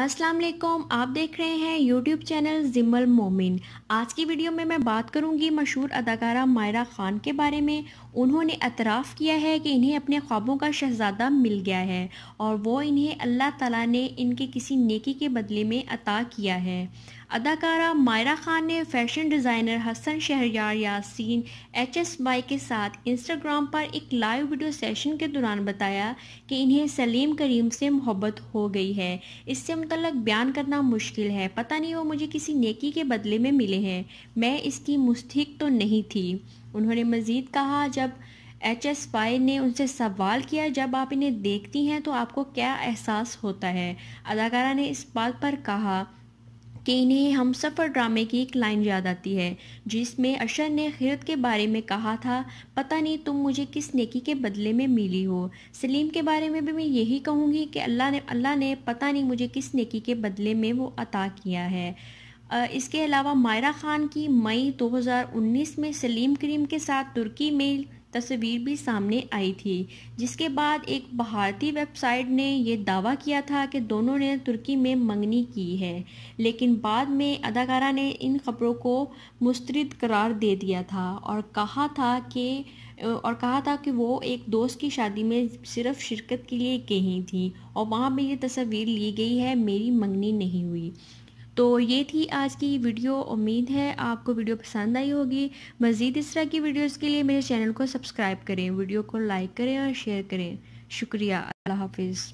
अस्सलाम वालेकुम आप देख रहे हैं यूट्यूब चैनल जिमल मोमिन आज की वीडियो में मैं बात करूंगी मशहूर अदाकारा मायरा ख़ान के बारे में उन्होंने अतराफ़ किया है कि इन्हें अपने ख्वाबों का शहज़ादा मिल गया है और वो इन्हें अल्लाह ताला ने इनके किसी नेकी के बदले में अता किया है अदाकारा मायरा खान ने fashion designer Hasan Shahryar Yasin H S Y के साथ इंस्टाग्राम पर एक लाइव वीडियो सेशन के दौरान बताया कि इन्हें सलीम करीम से मोहब्बत हो गई है इससे मुतलक बयान करना मुश्किल है पता नहीं वो मुझे किसी नेकी के बदले में मिले हैं मैं इसकी मुस्तक तो नहीं थी उन्होंने मज़ीद कहा जब एच एस पाई ने उनसे सवाल किया जब आप इन्हें देखती हैं तो आपको क्या एहसास होता है अदाकारा ने इस बात पर कहा कि इन्हें हम सफ़र ड्रामे की एक लाइन याद आती है जिसमें अशर ने खिरत के बारे में कहा था पता नहीं तुम मुझे किस नेकी के बदले में मिली हो सलीम के बारे में भी मैं यही कहूँगी कि अल्लाह ने अल्लाह ने पता नहीं मुझे किस नेकी के बदले में वो अता किया है इसके अलावा मायरा ख़ान की मई 2019 में सलीम करीम के साथ तुर्की में तस्वीर भी सामने आई थी जिसके बाद एक भारतीय वेबसाइट ने यह दावा किया था कि दोनों ने तुर्की में मंगनी की है लेकिन बाद में अदाकारा ने इन खबरों को मुस्तरद करार दे दिया था और कहा था कि और कहा था कि वो एक दोस्त की शादी में सिर्फ शिरकत के लिए गई थी और वहाँ पर यह तस्वीर ली गई है मेरी मंगनी नहीं हुई तो ये थी आज की वीडियो उम्मीद है आपको वीडियो पसंद आई होगी मज़ीद इस तरह की वीडियोज़ के लिए मेरे चैनल को सब्सक्राइब करें वीडियो को लाइक करें और शेयर करें शुक्रिया अल्लाह हाफिज़